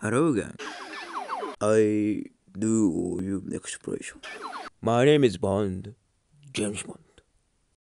Hello again. I do you expression. My name is Bond, James Bond.